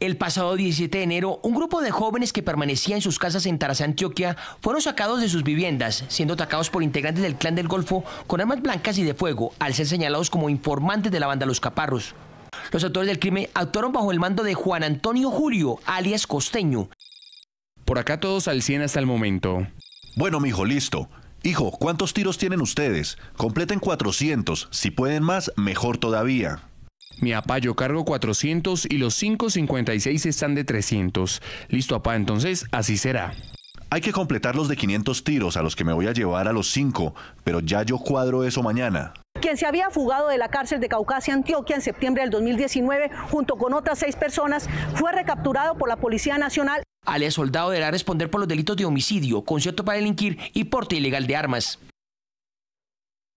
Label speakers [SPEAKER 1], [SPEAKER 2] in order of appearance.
[SPEAKER 1] El pasado 17 de enero, un grupo de jóvenes que permanecía en sus casas en taras Antioquia, fueron sacados de sus viviendas, siendo atacados por integrantes del Clan del Golfo con armas blancas y de fuego, al ser señalados como informantes de la banda Los Caparros. Los autores del crimen actuaron bajo el mando de Juan
[SPEAKER 2] Antonio Julio, alias Costeño. Por acá todos al 100 hasta el momento. Bueno, mijo, listo. Hijo, ¿cuántos tiros tienen ustedes? Completen 400. Si pueden más, mejor todavía. Mi apayo cargo 400 y los 556 están de 300. Listo, apá, entonces así será. Hay que completar los de 500 tiros a los que me voy a llevar a los 5, pero ya yo cuadro eso mañana
[SPEAKER 3] quien se había fugado de la cárcel de Caucasia, Antioquia, en septiembre del 2019, junto con otras seis personas, fue recapturado por la Policía Nacional.
[SPEAKER 1] Al Soldado deberá responder por los delitos de homicidio, concierto para delinquir y porte ilegal de armas.